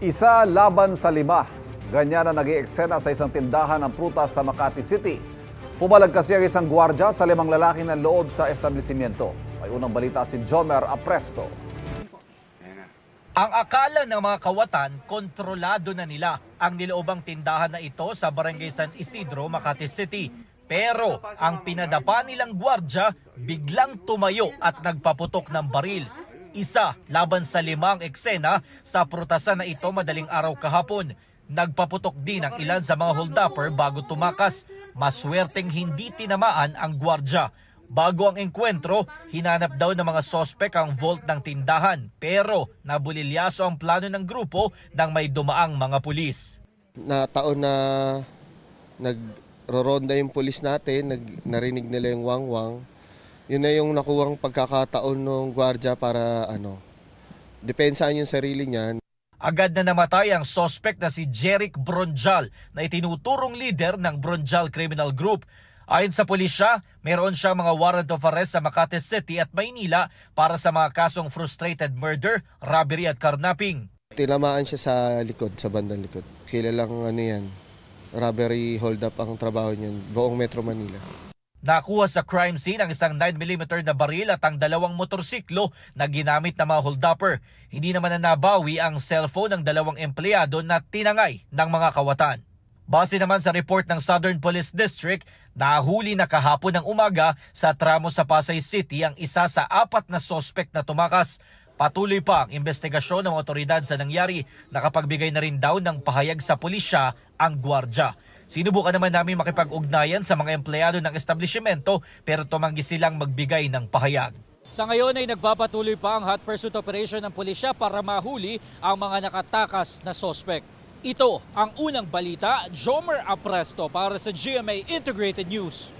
Isa laban sa lima. Ganyan na nag eksena sa isang tindahan ng prutas sa Makati City. Pumalag kasi ang isang gwardya sa limang lalaki ng loob sa establishmento. May unang balita si Jomer Apresto. Ang akala ng mga kawatan, kontrolado na nila ang niloobang tindahan na ito sa Barangay San Isidro, Makati City. Pero ang pinadapa nilang gwardya biglang tumayo at nagpaputok ng baril isa laban sa limang eksena sa prutasan na ito madaling araw kahapon. Nagpaputok din ang ilan sa mga holdupper bago tumakas. Maswerteng hindi tinamaan ang gwardya. Bago ang engkwentro, hinanap daw ng mga sospek ang vault ng tindahan pero nabulilyaso ang plano ng grupo nang may dumaang mga pulis. Na taon na nagroronda yung pulis natin, nag, narinig nila yung wangwang. -wang yun na yung nakuwang pagkakataon ng gwardiya para ano, depensaan yung sarili niyan. Agad na namatay ang sospek na si Jeric Bronjal na itinuturong leader ng Bronjal Criminal Group. Ayon sa pulisya, meron siyang mga warrant of arrest sa Makati City at Maynila para sa mga kasong frustrated murder, robbery at carnapping. Tinamaan siya sa likod, sa bandang likod. Kilalang ano yan, robbery hold up ang trabaho niyan, buong Metro Manila. Nakuha sa crime scene ang isang 9mm na baril at ang dalawang motorsiklo na ginamit ng mga holdupper. Hindi naman na nabawi ang cellphone ng dalawang empleyado na tinangay ng mga kawatan. Base naman sa report ng Southern Police District, nahuli na kahapon ng umaga sa tramo sa Pasay City ang isa sa apat na sospek na tumakas. Patuloy pa ang investigasyon ng otoridad sa nangyari. Nakapagbigay na rin daw ng pahayag sa pulisya ang gwardya. Sinubukan naman namin makipag-ugnayan sa mga empleyado ng establishmento pero tumanggi silang magbigay ng pahayag. Sa ngayon ay nagpapatuloy pa ang hot pursuit operation ng pulisya para mahuli ang mga nakatakas na sospek. Ito ang unang balita, Jomer Apresto para sa GMA Integrated News.